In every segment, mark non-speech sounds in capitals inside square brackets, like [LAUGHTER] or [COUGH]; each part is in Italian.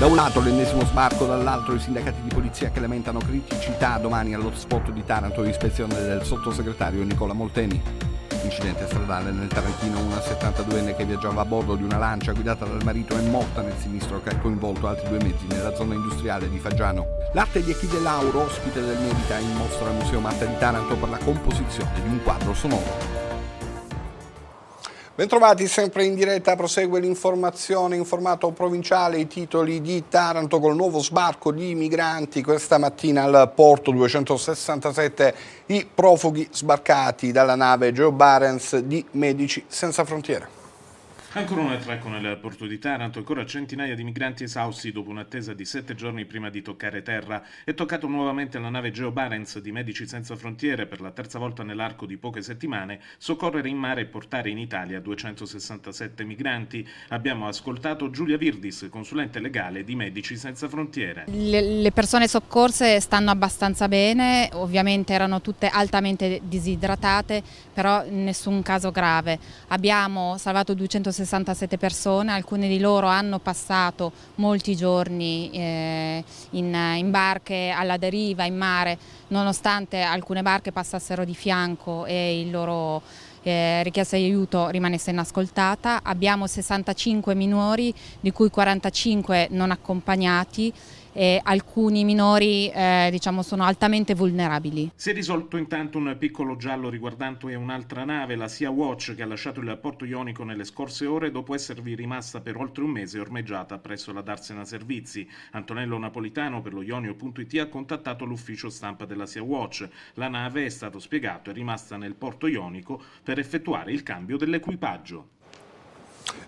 Da un lato l'ennesimo sbarco, dall'altro i sindacati di polizia che lamentano criticità domani allo spot di Taranto, ispezione del sottosegretario Nicola Molteni. Incidente stradale nel Tarantino, una 72enne che viaggiava a bordo di una lancia guidata dal marito è morta nel sinistro che ha coinvolto altri due mezzi nella zona industriale di Fagiano. L'arte di Echide Lauro, ospite del Merita, in mostra al Museo Marta di Taranto per la composizione di un quadro sonoro. Bentrovati sempre in diretta, prosegue l'informazione in formato provinciale, i titoli di Taranto col nuovo sbarco di migranti questa mattina al porto 267 i profughi sbarcati dalla nave Geo Barents di Medici Senza Frontiere. Ancora una track ecco nel porto di Taranto, ancora centinaia di migranti esausti dopo un'attesa di sette giorni prima di toccare terra. È toccato nuovamente alla nave Geo Barents di Medici Senza Frontiere per la terza volta nell'arco di poche settimane soccorrere in mare e portare in Italia 267 migranti. Abbiamo ascoltato Giulia Virdis, consulente legale di Medici Senza Frontiere. Le, le persone soccorse stanno abbastanza bene, ovviamente erano tutte altamente disidratate, però nessun caso grave. Abbiamo salvato 267 67 persone, alcune di loro hanno passato molti giorni eh, in, in, barche alla deriva, in mare, nonostante alcune barche passassero di fianco e il loro eh, richiesta di aiuto rimanesse inascoltata. Abbiamo 65 minori, di cui 45 non accompagnati e alcuni minori eh, diciamo, sono altamente vulnerabili. Si è risolto intanto un piccolo giallo riguardante un'altra nave, la Sea Watch, che ha lasciato il porto ionico nelle scorse ore dopo esservi rimasta per oltre un mese ormeggiata presso la Darsena Servizi. Antonello Napolitano per lo ionio.it ha contattato l'ufficio stampa della Sea Watch. La nave, è stato spiegato, è rimasta nel porto ionico per effettuare il cambio dell'equipaggio.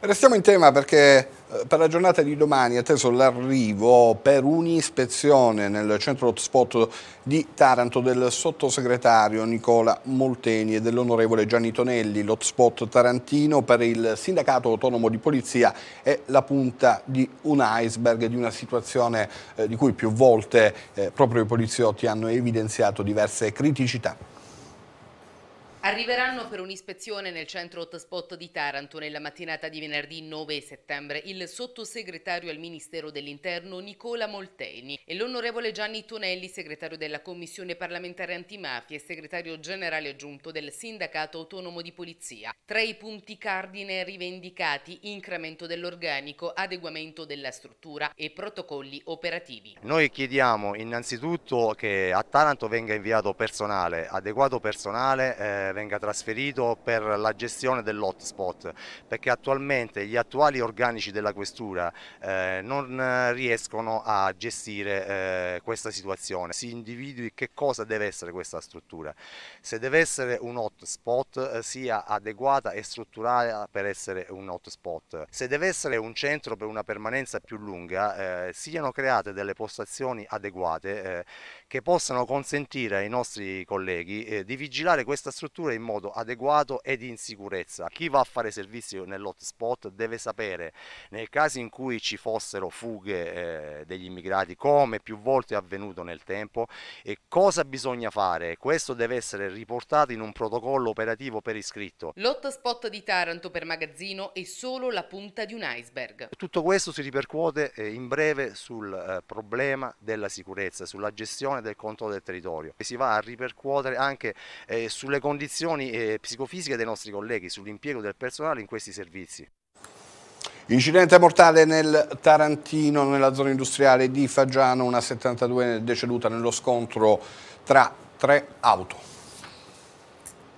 Restiamo in tema perché eh, per la giornata di domani atteso l'arrivo per un'ispezione nel centro hotspot di Taranto del sottosegretario Nicola Molteni e dell'onorevole Gianni Tonelli, l'hotspot tarantino per il sindacato autonomo di polizia è la punta di un iceberg di una situazione eh, di cui più volte eh, proprio i poliziotti hanno evidenziato diverse criticità. Arriveranno per un'ispezione nel centro hotspot di Taranto nella mattinata di venerdì 9 settembre il sottosegretario al Ministero dell'Interno Nicola Molteni e l'onorevole Gianni Tonelli, segretario della Commissione parlamentare antimafia e segretario generale aggiunto del Sindacato Autonomo di Polizia. Tra i punti cardine rivendicati incremento dell'organico, adeguamento della struttura e protocolli operativi. Noi chiediamo innanzitutto che a Taranto venga inviato personale, adeguato personale eh, venga trasferito per la gestione dell'hotspot perché attualmente gli attuali organici della questura eh, non riescono a gestire eh, questa situazione. Si individui che cosa deve essere questa struttura. Se deve essere un hotspot eh, sia adeguata e strutturata per essere un hotspot. Se deve essere un centro per una permanenza più lunga eh, siano create delle postazioni adeguate eh, che possano consentire ai nostri colleghi eh, di vigilare questa struttura in modo adeguato ed in sicurezza. Chi va a fare servizio nell'hotspot deve sapere nel caso in cui ci fossero fughe eh, degli immigrati, come più volte è avvenuto nel tempo, e cosa bisogna fare. Questo deve essere riportato in un protocollo operativo per iscritto. L'hotspot di Taranto per magazzino è solo la punta di un iceberg. Tutto questo si ripercuote eh, in breve sul eh, problema della sicurezza, sulla gestione del controllo del territorio e si va a ripercuotere anche eh, sulle condizioni eh, psicofisiche dei nostri colleghi, sull'impiego del personale in questi servizi. Incidente mortale nel Tarantino, nella zona industriale di Fagiano, una 72enne deceduta nello scontro tra tre auto.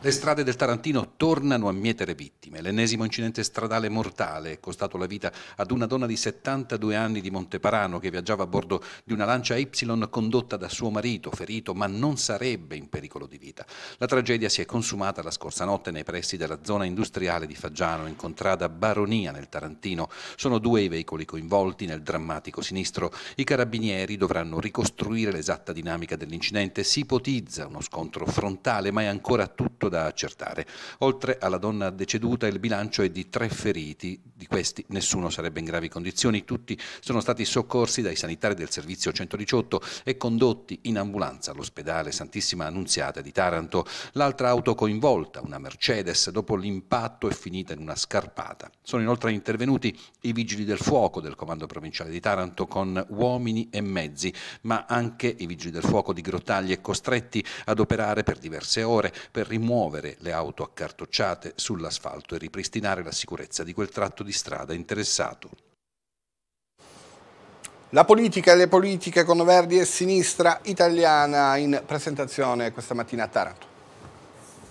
Le strade del Tarantino tornano a mietere vittime. L'ennesimo incidente stradale mortale è costato la vita ad una donna di 72 anni di Monteparano che viaggiava a bordo di una lancia Y condotta da suo marito, ferito ma non sarebbe in pericolo di vita. La tragedia si è consumata la scorsa notte nei pressi della zona industriale di Faggiano, in contrada Baronia nel Tarantino. Sono due i veicoli coinvolti nel drammatico sinistro. I carabinieri dovranno ricostruire l'esatta dinamica dell'incidente. Si ipotizza uno scontro frontale, ma è ancora tutto da da accertare. Oltre alla donna deceduta il bilancio è di tre feriti, di questi nessuno sarebbe in gravi condizioni, tutti sono stati soccorsi dai sanitari del servizio 118 e condotti in ambulanza all'ospedale Santissima Annunziata di Taranto. L'altra auto coinvolta, una Mercedes, dopo l'impatto è finita in una scarpata. Sono inoltre intervenuti i vigili del fuoco del comando provinciale di Taranto con uomini e mezzi, ma anche i vigili del fuoco di Grottaglie costretti ad operare per diverse ore per rimuovere rimuovere le auto accartocciate sull'asfalto e ripristinare la sicurezza di quel tratto di strada interessato. La politica e le politiche con Verdi e Sinistra italiana in presentazione questa mattina a Taranto.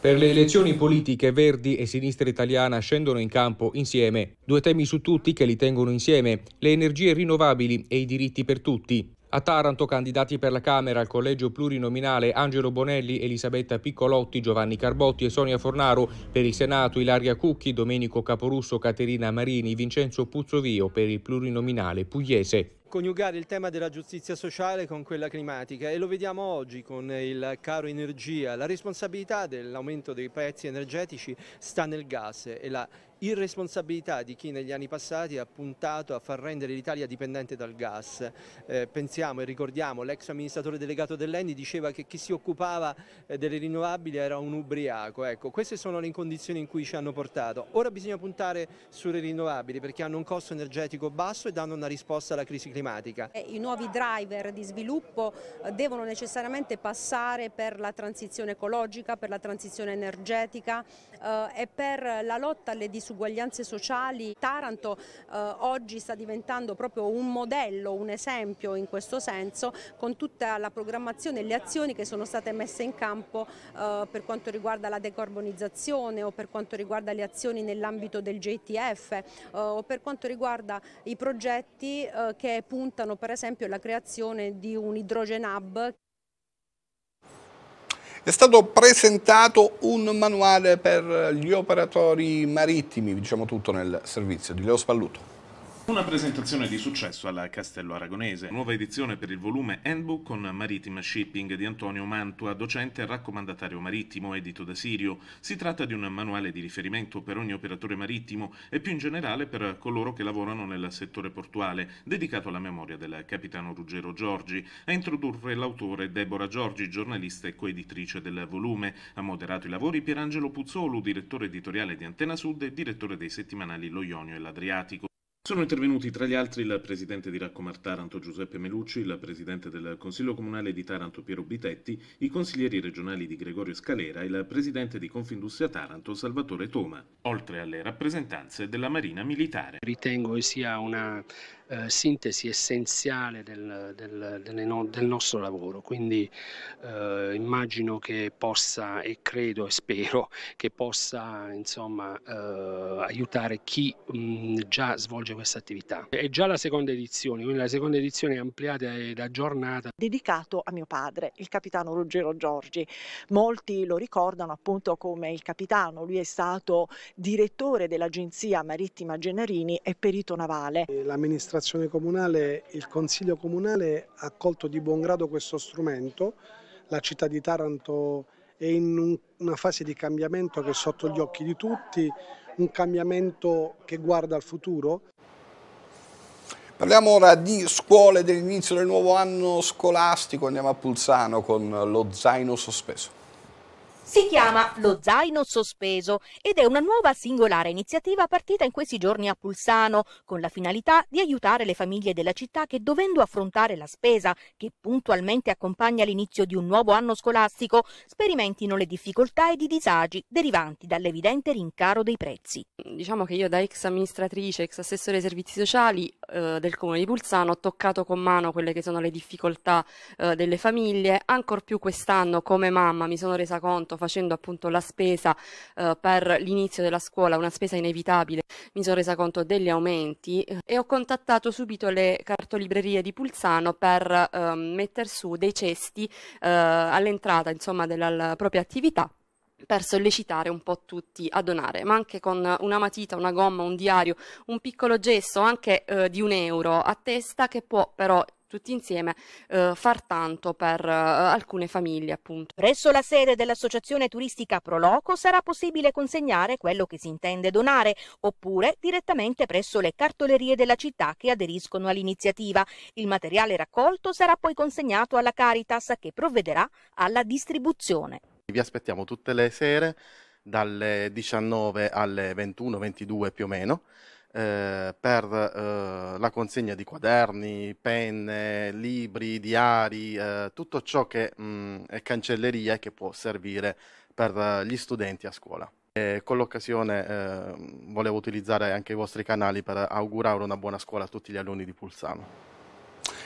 Per le elezioni politiche Verdi e Sinistra Italiana scendono in campo insieme. Due temi su tutti che li tengono insieme, le energie rinnovabili e i diritti per tutti. A Taranto candidati per la Camera al collegio plurinominale Angelo Bonelli, Elisabetta Piccolotti, Giovanni Carbotti e Sonia Fornaro, per il Senato Ilaria Cucchi, Domenico Caporusso, Caterina Marini, Vincenzo Puzzovio per il plurinominale pugliese coniugare il tema della giustizia sociale con quella climatica e lo vediamo oggi con il caro energia. La responsabilità dell'aumento dei prezzi energetici sta nel gas e la irresponsabilità di chi negli anni passati ha puntato a far rendere l'Italia dipendente dal gas. Eh, pensiamo e ricordiamo, l'ex amministratore delegato dell'Eni diceva che chi si occupava eh, delle rinnovabili era un ubriaco. Ecco, queste sono le condizioni in cui ci hanno portato. Ora bisogna puntare sulle rinnovabili perché hanno un costo energetico basso e danno una risposta alla crisi climatica. Eh, I nuovi driver di sviluppo eh, devono necessariamente passare per la transizione ecologica, per la transizione energetica, e eh, per la lotta alle disuguaglianze sociali Taranto eh, oggi sta diventando proprio un modello, un esempio in questo senso con tutta la programmazione e le azioni che sono state messe in campo eh, per quanto riguarda la decarbonizzazione o per quanto riguarda le azioni nell'ambito del JTF o per quanto riguarda i progetti che puntano per esempio alla creazione di un idrogen hub è stato presentato un manuale per gli operatori marittimi, diciamo tutto nel servizio di Leo Spalluto. Una presentazione di successo alla Castello Aragonese, nuova edizione per il volume Handbook on Maritime Shipping di Antonio Mantua, docente e raccomandatario marittimo, edito da Sirio. Si tratta di un manuale di riferimento per ogni operatore marittimo e più in generale per coloro che lavorano nel settore portuale, dedicato alla memoria del capitano Ruggero Giorgi. A introdurre l'autore Deborah Giorgi, giornalista e coeditrice del volume. Ha moderato i lavori Pierangelo Puzzolu, direttore editoriale di Antena Sud e direttore dei settimanali Lo Ionio e l'Adriatico. Sono intervenuti tra gli altri il presidente di Raccomar Taranto Giuseppe Melucci, il presidente del Consiglio Comunale di Taranto Piero Bitetti, i consiglieri regionali di Gregorio Scalera e il presidente di Confindustria Taranto Salvatore Toma, oltre alle rappresentanze della Marina Militare. Ritengo che sia una eh, sintesi essenziale del, del, no, del, nostro lavoro, quindi eh, immagino che possa e credo e spero che possa insomma, eh, aiutare chi mh, mm, già svolge questa attività. È già la seconda edizione, quindi la seconda edizione è ampliata ed aggiornata. Dedicato a mio padre, il capitano Ruggero Giorgi. Molti lo ricordano appunto come il capitano, lui è stato direttore dell'Agenzia Marittima Generini e perito navale. L'amministrazione amministrazione comunale, il Consiglio Comunale ha accolto di buon grado questo strumento, la città di Taranto è in una fase di cambiamento che è sotto gli occhi di tutti, un cambiamento che guarda al futuro. Parliamo ora di scuole dell'inizio del nuovo anno scolastico, andiamo a Pulsano con lo zaino sospeso. Si chiama Lo zaino sospeso ed è una nuova singolare iniziativa partita in questi giorni a Pulsano con la finalità di aiutare le famiglie della città che dovendo affrontare la spesa che puntualmente accompagna l'inizio di un nuovo anno scolastico sperimentino le difficoltà ed i disagi derivanti dall'evidente rincaro dei prezzi. Diciamo che io da ex amministratrice, ex assessore ai servizi sociali eh, del comune di Pulsano ho toccato con mano quelle che sono le difficoltà eh, delle famiglie, ancor più quest'anno come mamma mi sono resa conto sto facendo appunto la spesa eh, per l'inizio della scuola, una spesa inevitabile, mi sono resa conto degli aumenti eh, e ho contattato subito le cartolibrerie di Pulsano per eh, mettere su dei cesti eh, all'entrata insomma della propria attività per sollecitare un po' tutti a donare, ma anche con una matita, una gomma, un diario, un piccolo gesto anche eh, di un euro a testa che può però tutti insieme eh, far tanto per eh, alcune famiglie, appunto. Presso la sede dell'associazione turistica Proloco sarà possibile consegnare quello che si intende donare, oppure direttamente presso le cartolerie della città che aderiscono all'iniziativa. Il materiale raccolto sarà poi consegnato alla Caritas che provvederà alla distribuzione. Vi aspettiamo tutte le sere dalle 19 alle 21-22 più o meno eh, per eh, la consegna di quaderni, penne, libri, diari, eh, tutto ciò che mh, mm, è cancelleria e che può servire per eh, gli studenti a scuola. E con l'occasione eh, volevo utilizzare anche i vostri canali per augurare una buona scuola a tutti gli alunni di Pulsano.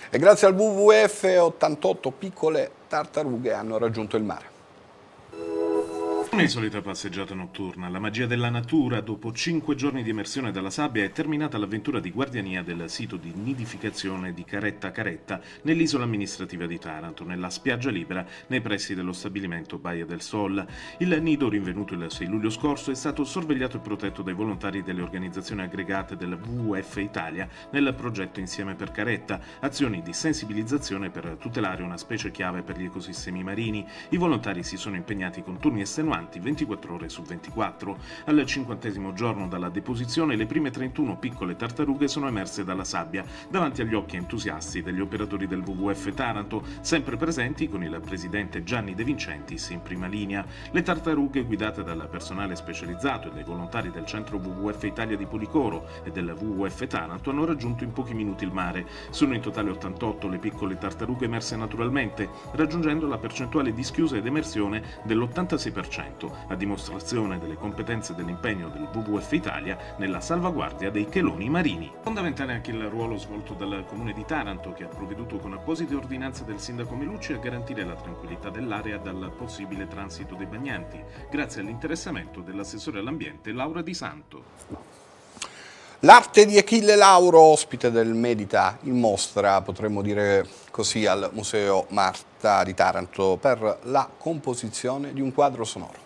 E grazie al WWF 88 piccole tartarughe hanno raggiunto il mare insolita passeggiata notturna, la magia della natura, dopo 5 giorni di immersione dalla sabbia, è terminata l'avventura di guardiania del sito di nidificazione di Caretta Caretta nell'isola amministrativa di Taranto, nella spiaggia libera nei pressi dello stabilimento Baia del Sol. Il nido, rinvenuto il 6 luglio scorso, è stato sorvegliato e protetto dai volontari delle organizzazioni aggregate del WWF Italia nel progetto Insieme per Caretta, azioni di sensibilizzazione per tutelare una specie chiave per gli ecosistemi marini. I volontari si sono impegnati con turni estenuanti avanti 24 ore su 24. Al cinquantesimo giorno dalla deposizione le prime 31 piccole tartarughe sono emerse dalla sabbia, davanti agli occhi entusiasti degli operatori del WWF Taranto, sempre presenti con il presidente Gianni De Vincentis in prima linea. Le tartarughe guidate dal personale specializzato e dai volontari del centro WWF Italia di Policoro e del WWF Taranto hanno raggiunto in pochi minuti il mare. Sono in totale 88 le piccole tartarughe emerse naturalmente, raggiungendo la percentuale di schiusa ed emersione dell'86% appunto, a dimostrazione delle competenze e dell'impegno del WWF Italia nella salvaguardia dei cheloni marini. Fondamentale anche il ruolo svolto dal Comune di Taranto, che ha provveduto con apposite ordinanze del Sindaco Melucci a garantire la tranquillità dell'area dal possibile transito dei bagnanti, grazie all'interessamento dell'assessore all'ambiente Laura Di Santo. L'arte di Achille Lauro, ospite del Medita in mostra, potremmo dire così, al Museo Marta di Taranto per la composizione di un quadro sonoro.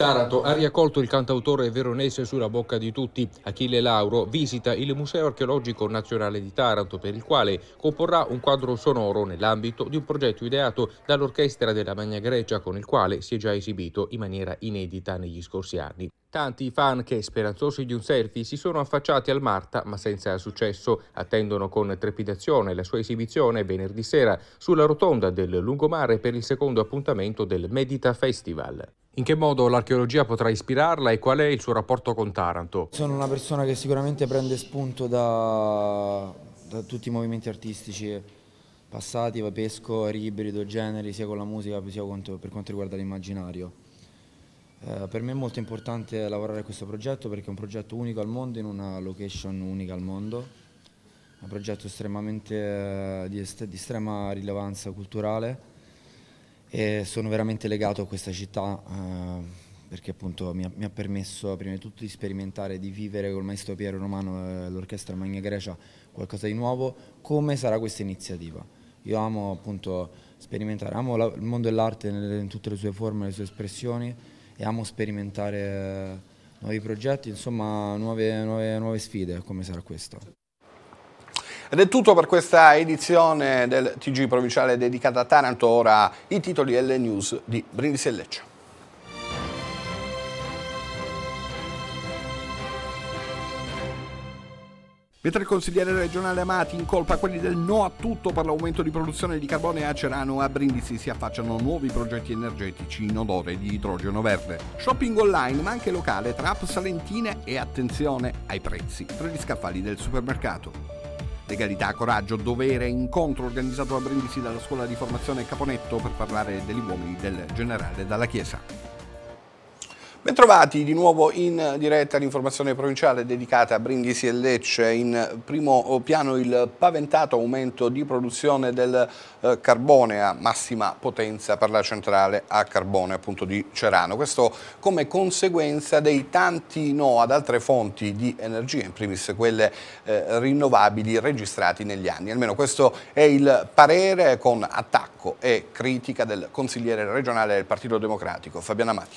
Taranto ha riaccolto il cantautore veronese sulla bocca di tutti. Achille Lauro visita il Museo Archeologico Nazionale di Taranto per il quale comporrà un quadro sonoro nell'ambito di un progetto ideato dall'Orchestra della Magna Grecia con il quale si è già esibito in maniera inedita negli scorsi anni. Tanti fan che, speranzosi di un selfie, si sono affacciati al Marta, ma senza successo. Attendono con trepidazione la sua esibizione venerdì sera sulla rotonda del lungomare per il secondo appuntamento del Medita Festival. In che modo l'archeologia potrà ispirarla e qual è il suo rapporto con Taranto? Sono una persona che sicuramente prende spunto da, da tutti i movimenti artistici passati, Pesco, Ribrido, Generi, sia con la musica sia per quanto riguarda l'immaginario. Eh, per me è molto importante lavorare a questo progetto perché è un progetto unico al mondo in una location unica al mondo, è un progetto estremamente di, est di estrema rilevanza culturale e sono veramente legato a questa città eh, perché appunto mi ha, mi ha, permesso prima di tutto di sperimentare, di vivere col maestro Piero Romano e l'orchestra Magna Grecia qualcosa di nuovo, come sarà questa iniziativa. Io amo appunto sperimentare, amo la, il mondo dell'arte in tutte le sue forme, le sue espressioni e amo sperimentare eh, nuovi progetti, insomma nuove, nuove, nuove sfide come sarà questo. Ed è tutto per questa edizione del TG provinciale dedicata a Taranto, ora i titoli e le news di Brindisi e Lecce. Mentre il consigliere regionale Amati incolpa quelli del no a tutto per l'aumento di produzione di carbone a Cerano, a Brindisi si affacciano nuovi progetti energetici in odore di idrogeno verde. Shopping online ma anche locale tra app salentine e attenzione ai prezzi tra gli scaffali del supermercato. Legalità, coraggio, dovere, incontro organizzato a Brindisi dalla scuola di formazione Caponetto per parlare degli uomini del generale dalla Chiesa. Bentrovati di nuovo in diretta all'informazione provinciale dedicata a Brindisi e Lecce. In primo oh, piano il paventato aumento di produzione del eh, carbone a massima potenza per la centrale a carbone appunto di Cerano. Questo come conseguenza dei tanti no ad altre fonti di energia, in primis quelle eh, rinnovabili registrati negli anni. Almeno questo è il parere con attacco e critica del consigliere regionale del Partito Democratico Fabiana Amati.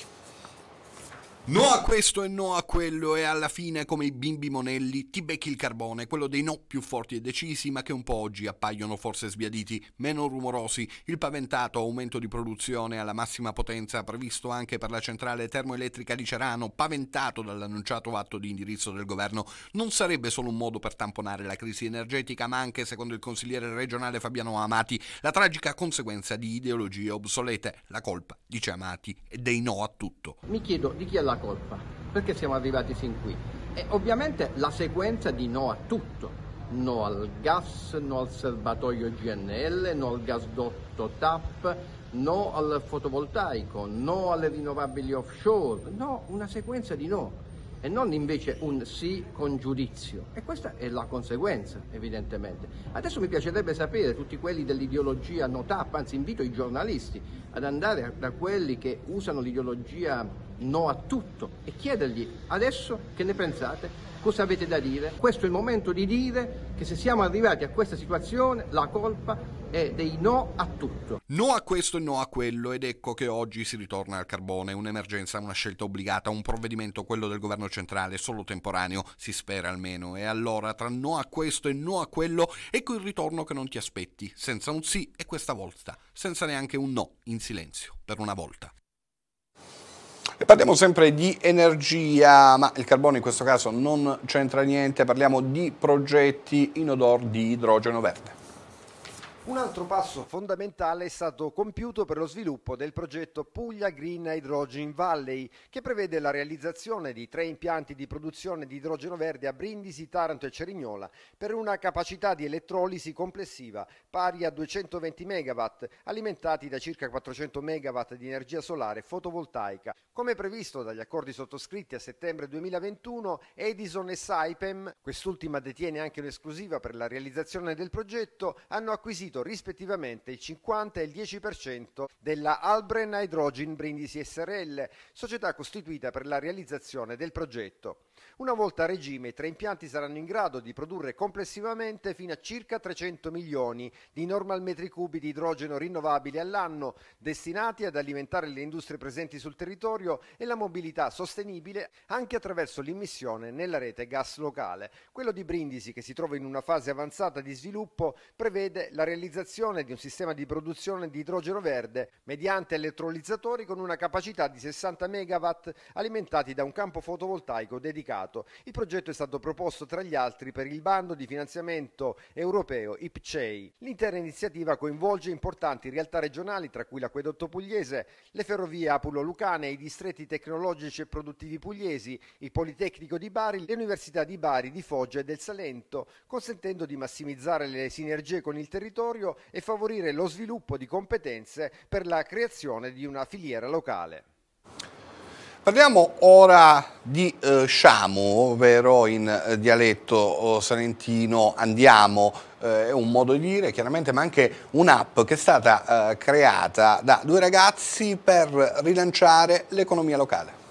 No a questo e no a quello e alla fine come i bimbi monelli ti becchi il carbone, quello dei no più forti e decisi ma che un po' oggi appaiono forse sbiaditi, meno rumorosi, il paventato aumento di produzione alla massima potenza previsto anche per la centrale termoelettrica di Cerano, paventato dall'annunciato atto di indirizzo del governo, non sarebbe solo un modo per tamponare la crisi energetica ma anche, secondo il consigliere regionale Fabiano Amati, la tragica conseguenza di ideologie obsolete, la colpa dice Amati, e dei no a tutto. Mi chiedo di chi è la colpa, perché siamo arrivati sin qui. E ovviamente la sequenza di no a tutto. No al gas, no al serbatoio GNL, no al gasdotto TAP, no al fotovoltaico, no alle rinnovabili offshore, no, una sequenza di no e non invece un sì con giudizio. E questa è la conseguenza, evidentemente. Adesso mi piacerebbe sapere, tutti quelli dell'ideologia no TAP, anzi invito i giornalisti ad andare da quelli che usano l'ideologia no a tutto e chiedergli adesso che ne pensate, cosa avete da dire. Questo è il momento di dire che se siamo arrivati a questa situazione la colpa e dei no a tutto. No a questo e no a quello ed ecco che oggi si ritorna al carbone, un'emergenza, una scelta obbligata, un provvedimento, quello del governo centrale, solo temporaneo, si spera almeno. E allora tra no a questo e no a quello, ecco il ritorno che non ti aspetti, senza un sì e questa volta, senza neanche un no, in silenzio, per una volta. E parliamo sempre di energia, ma il carbone in questo caso non c'entra niente, parliamo di progetti in odor di idrogeno verde. Un altro passo fondamentale è stato compiuto per lo sviluppo del progetto Puglia Green Hydrogen Valley, che prevede la realizzazione di tre impianti di produzione di idrogeno verde a Brindisi, Taranto e Cerignola, per una capacità di elettrolisi complessiva pari a 220 MW, alimentati da circa 400 MW di energia solare fotovoltaica. Come previsto dagli accordi sottoscritti a settembre 2021, Edison e Saipem, quest'ultima detiene anche un'esclusiva per la realizzazione del progetto, hanno acquisito acquisito rispettivamente il 50 e il 10% della Albren Hydrogen Brindisi SRL, società costituita per la realizzazione del progetto. Una volta a regime, i tre impianti saranno in grado di produrre complessivamente fino a circa 300 milioni di normal metri cubi di idrogeno rinnovabile all'anno, destinati ad alimentare le industrie presenti sul territorio e la mobilità sostenibile anche attraverso l'immissione nella rete gas locale. Quello di Brindisi, che si trova in una fase avanzata di sviluppo, prevede la realizzazione realizzazione di un sistema di produzione di idrogeno verde mediante elettrolizzatori con una capacità di 60 MW alimentati da un campo fotovoltaico dedicato. Il progetto è stato proposto tra gli altri per il bando di finanziamento europeo IPCEI. L'intera iniziativa coinvolge importanti realtà regionali tra cui l'acquedotto pugliese, le ferrovie apulo-lucane, i distretti tecnologici e produttivi pugliesi, il Politecnico di Bari, le università di Bari, di Foggia e del Salento, consentendo di massimizzare le sinergie con il territorio territorio e favorire lo sviluppo di competenze per la creazione di una filiera locale. Parliamo ora di eh, Sciamo, ovvero in eh, dialetto oh, salentino andiamo, eh, è un modo di dire chiaramente, ma anche un'app che è stata eh, creata da due ragazzi per rilanciare l'economia locale.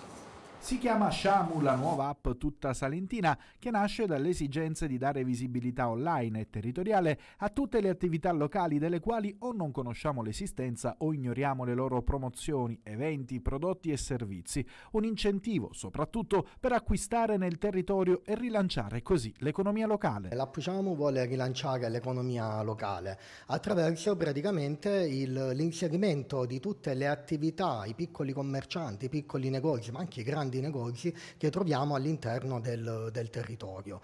Si chiama Shamu la nuova app tutta salentina che nasce dall'esigenza di dare visibilità online e territoriale a tutte le attività locali delle quali o non conosciamo l'esistenza o ignoriamo le loro promozioni, eventi, prodotti e servizi. Un incentivo soprattutto per acquistare nel territorio e rilanciare così l'economia locale. L'app Shamu vuole rilanciare l'economia locale attraverso praticamente l'inserimento di tutte le attività, i piccoli commercianti, i piccoli negozi, ma anche i grandi grandi negozi che troviamo all'interno del, del territorio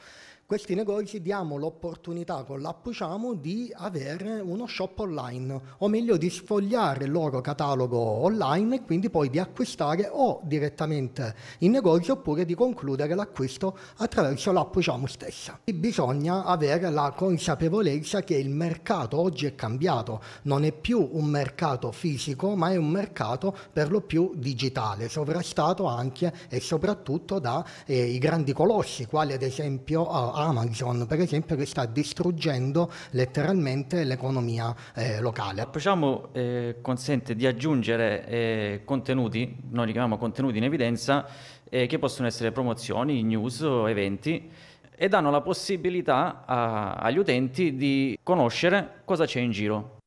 questi negozi diamo l'opportunità con l'appuciamo di avere uno shop online, o meglio di sfogliare il loro catalogo online e quindi poi di acquistare o direttamente in negozio oppure di concludere l'acquisto attraverso l'appuciamo stessa. E bisogna avere la consapevolezza che il mercato oggi è cambiato, non è più un mercato fisico ma è un mercato per lo più digitale, sovrastato anche e soprattutto dai eh, grandi colossi quali ad esempio eh, Amazon per esempio che sta distruggendo letteralmente l'economia eh, locale. Facciamo eh, consente di aggiungere eh, contenuti, noi li chiamiamo contenuti in evidenza, eh, che possono essere promozioni, news, eventi e danno la possibilità a, agli utenti di conoscere cosa c'è in giro,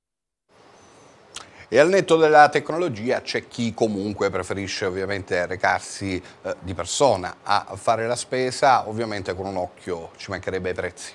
e al netto della tecnologia c'è chi comunque preferisce ovviamente recarsi eh, di persona a fare la spesa, ovviamente con un occhio ci mancherebbe ai prezzi.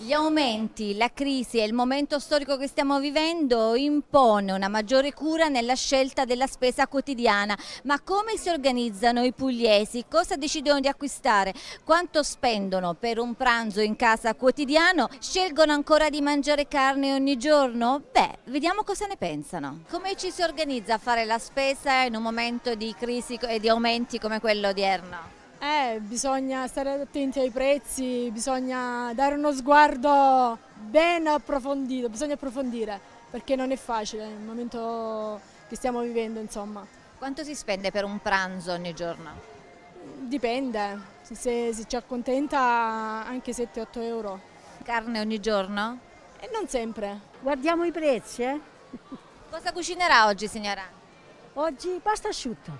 Gli aumenti, la crisi e il momento storico che stiamo vivendo impone una maggiore cura nella scelta della spesa quotidiana, ma come si organizzano i pugliesi? Cosa decidono di acquistare? Quanto spendono per un pranzo in casa quotidiano? Scelgono ancora di mangiare carne ogni giorno? Beh, vediamo cosa ne pensano. Come ci si organizza a fare la spesa in un momento di crisi e di aumenti come quello odierno? Eh, bisogna stare attenti ai prezzi, bisogna dare uno sguardo ben approfondito, bisogna approfondire perché non è facile nel momento che stiamo vivendo insomma. Quanto si spende per un pranzo ogni giorno? Dipende, se, se ci accontenta anche 7-8 euro. Carne ogni giorno? E non sempre. Guardiamo i prezzi, eh? [LAUGHS] Cosa cucinerà oggi signora? Oggi pasta asciutta.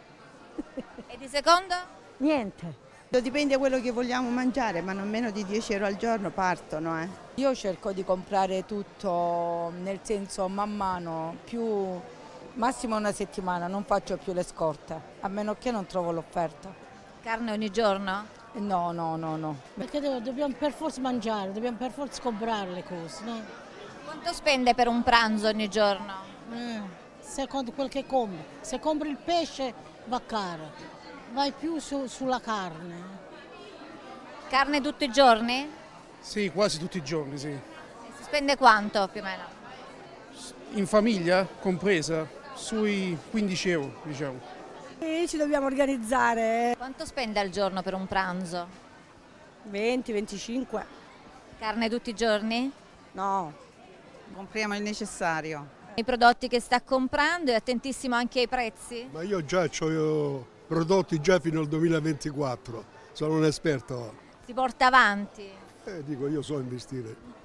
E di secondo? niente. Dipende da quello che vogliamo mangiare, ma non meno di 10 euro al giorno partono. Eh. Io cerco di comprare tutto, nel senso man mano, più massimo una settimana, non faccio più le scorte, a meno che non trovo l'offerta. Carne ogni giorno? No, no, no, no. Perché dobbiamo per forza mangiare, dobbiamo per forza comprare le cose. No? Quanto spende per un pranzo ogni giorno? Eh, secondo quel che compri. Se compri il pesce va caro vai più su, sulla carne. Carne tutti i giorni? Sì, quasi tutti i giorni, sì. si spende quanto più o meno? In famiglia compresa, sui 15 euro diciamo. E ci dobbiamo organizzare. Quanto spende al giorno per un pranzo? 20, 25. Carne tutti i giorni? No, compriamo il necessario. I prodotti che sta comprando è attentissimo anche ai prezzi? Ma io già ho prodotti già fino al 2024. Sono un esperto. Si porta avanti? Eh, dico, io so investire.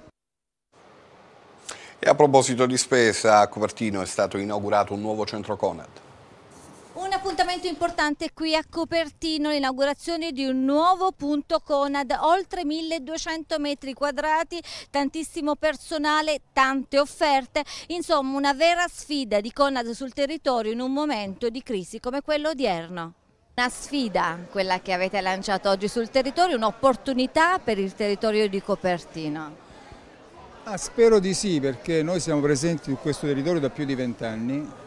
E a proposito di spesa, a Cupertino è stato inaugurato un nuovo centro Conad. Un appuntamento importante qui a Copertino, l'inaugurazione di un nuovo punto Conad, oltre 1200 metri quadrati, tantissimo personale, tante offerte, insomma una vera sfida di Conad sul territorio in un momento di crisi come quello odierno. Una sfida quella che avete lanciato oggi sul territorio, un'opportunità per il territorio di Copertino. Ah, spero di sì perché noi siamo presenti in questo territorio da più di vent'anni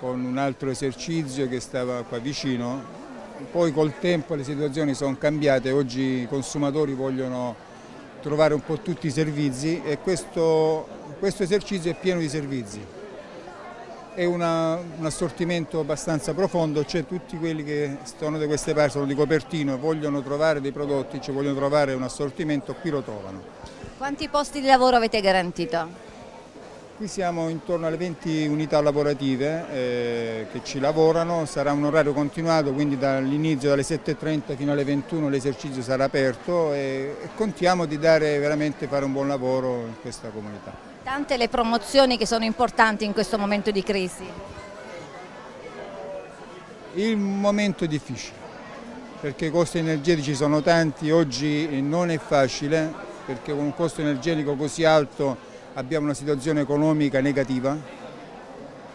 con un altro esercizio che stava qua vicino. Poi col tempo le situazioni sono cambiate, oggi i consumatori vogliono trovare un po' tutti i servizi e questo, questo esercizio è pieno di servizi. È una, un assortimento abbastanza profondo, cioè tutti quelli che sono da queste parti, sono di Copertino, e vogliono trovare dei prodotti, cioè vogliono trovare un assortimento, qui lo trovano. Quanti posti di lavoro avete garantito? Qui siamo intorno alle 20 unità lavorative eh, che ci lavorano, sarà un orario continuato, quindi dall'inizio dalle 7.30 fino alle 21 l'esercizio sarà aperto e, e contiamo di dare, veramente fare un buon lavoro in questa comunità. Tante le promozioni che sono importanti in questo momento di crisi? Il momento è difficile perché i costi energetici sono tanti, oggi non è facile perché con un costo energetico così alto abbiamo una situazione economica negativa,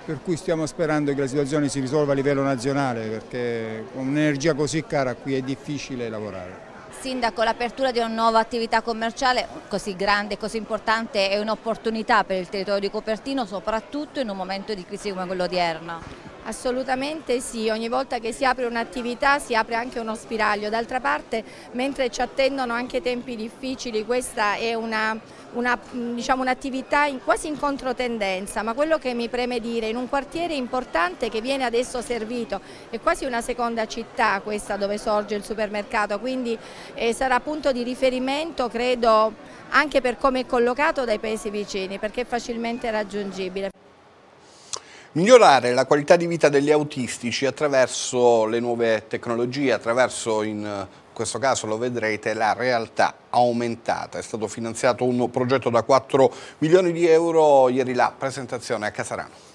per cui stiamo sperando che la situazione si risolva a livello nazionale, perché con un'energia così cara qui è difficile lavorare. Sindaco, l'apertura di una nuova attività commerciale così grande, così importante è un'opportunità per il territorio di Copertino, soprattutto in un momento di crisi come quello odierno. Assolutamente sì, ogni volta che si apre un'attività si apre anche uno spiraglio. D'altra parte, mentre ci attendono anche tempi difficili, questa è un'attività una, diciamo, in, quasi in controtendenza, ma quello che mi preme dire, in un quartiere importante che viene adesso servito, è quasi una seconda città questa dove sorge il supermercato, quindi eh, sarà punto di riferimento credo anche per come è collocato dai paesi vicini, perché è facilmente raggiungibile. Migliorare la qualità di vita degli autistici attraverso le nuove tecnologie, attraverso in eh, questo caso lo vedrete la realtà aumentata. È stato finanziato un progetto da 4 milioni di euro ieri la presentazione a Casarano.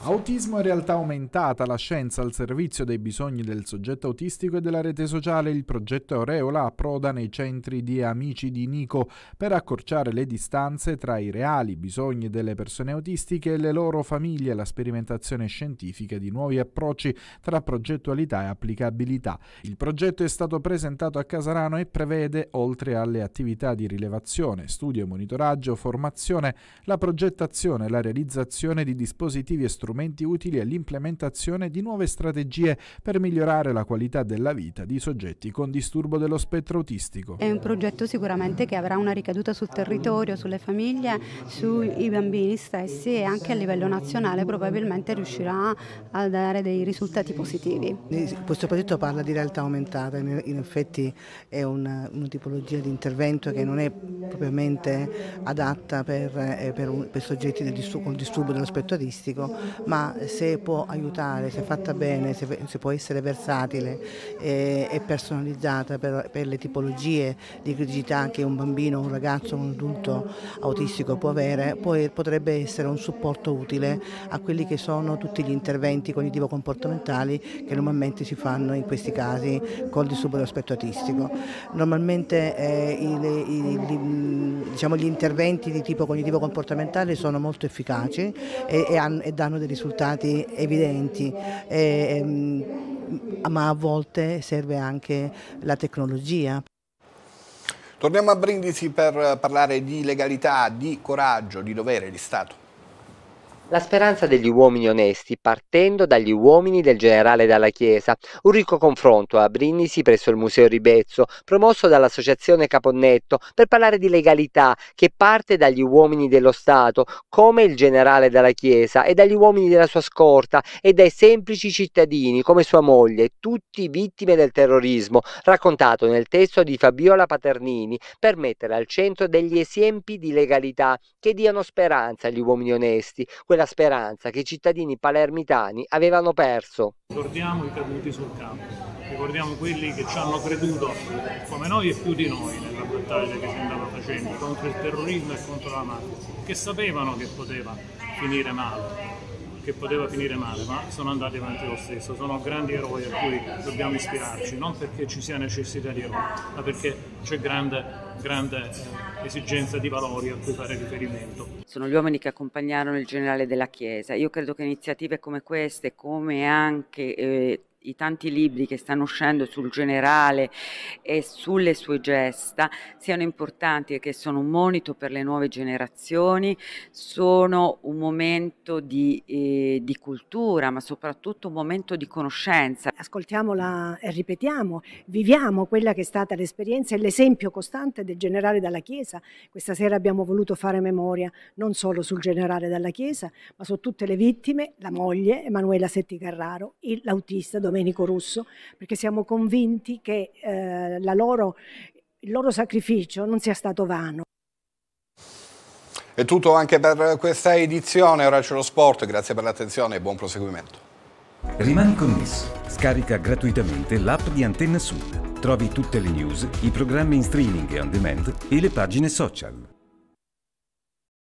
Autismo e realtà aumentata, la scienza al servizio dei bisogni del soggetto autistico e della rete sociale, il progetto Aureola approda nei centri di Amici di Nico per accorciare le distanze tra i reali bisogni delle persone autistiche e le loro famiglie, la sperimentazione scientifica di nuovi approcci tra progettualità e applicabilità. Il progetto è stato presentato a Casarano e prevede, oltre alle attività di rilevazione, studio e monitoraggio, formazione, la progettazione e la realizzazione di dispositivi e strumenti strumenti utili all'implementazione di nuove strategie per migliorare la qualità della vita di soggetti con disturbo dello spettro autistico. È un progetto sicuramente che avrà una ricaduta sul territorio, sulle famiglie, sui bambini stessi e anche a livello nazionale probabilmente riuscirà a dare dei risultati positivi. Questo progetto parla di realtà aumentata, in effetti è una, una tipologia di intervento che non è propriamente adatta per, eh, per, per soggetti con disturbo dello spettro autistico, ma se può aiutare, se è fatta bene, se, se può essere versatile e, eh, e personalizzata per, per, le tipologie di criticità che un bambino, un ragazzo, un adulto autistico può avere, poi potrebbe essere un supporto utile a quelli che sono tutti gli interventi cognitivo-comportamentali che normalmente si fanno in questi casi col disturbo dello autistico. Normalmente eh, i, i, gli, mm, diciamo, gli interventi di tipo cognitivo-comportamentale sono molto efficaci e, e, hanno, e danno dei dei risultati evidenti, eh, ma a volte serve anche la tecnologia. Torniamo a Brindisi per parlare di legalità, di coraggio, di dovere di Stato. La speranza degli uomini onesti, partendo dagli uomini del generale dalla Chiesa, un ricco confronto a Brindisi presso il Museo Ribezzo, promosso dall'Associazione Caponnetto, per parlare di legalità che parte dagli uomini dello Stato, come il generale dalla Chiesa, e dagli uomini della sua scorta, e dai semplici cittadini, come sua moglie, tutti vittime del terrorismo, raccontato nel testo di Fabiola Paternini, per mettere al centro degli esempi di legalità che diano speranza agli uomini onesti, quella speranza che i cittadini palermitani avevano perso. Ricordiamo i caduti sul campo, ricordiamo quelli che ci hanno creduto come noi e più di noi nella battaglia che si andava facendo contro il terrorismo e contro la mafia, che sapevano che poteva finire male che poteva finire male, ma sono andati avanti lo stesso, sono grandi eroi a cui dobbiamo ispirarci, non perché ci sia necessità di eroi, ma perché c'è grande, grande eh, esigenza di valori a cui fare riferimento. Sono gli uomini che accompagnarono il generale della Chiesa, io credo che iniziative come queste, come anche... Eh, i tanti libri che stanno uscendo sul generale e sulle sue gesta siano importanti e che sono un monito per le nuove generazioni, sono un momento di, eh, di cultura, ma soprattutto un momento di conoscenza. Ascoltiamola e ripetiamo, viviamo quella che è stata l'esperienza e l'esempio costante del generale dalla Chiesa. Questa sera abbiamo voluto fare memoria non solo sul generale dalla Chiesa, ma su tutte le vittime, la moglie Emanuela Setti Carraro, l'autista Domenico. Domenico Russo, perché siamo convinti che eh, loro, il loro sacrificio non sia stato vano. È tutto anche per questa edizione, ora c'è lo sport, grazie per l'attenzione e buon proseguimento. Rimani connesso, scarica gratuitamente l'app di Antenna Sud. Trovi tutte le news, i programmi in streaming e on demand e le pagine social.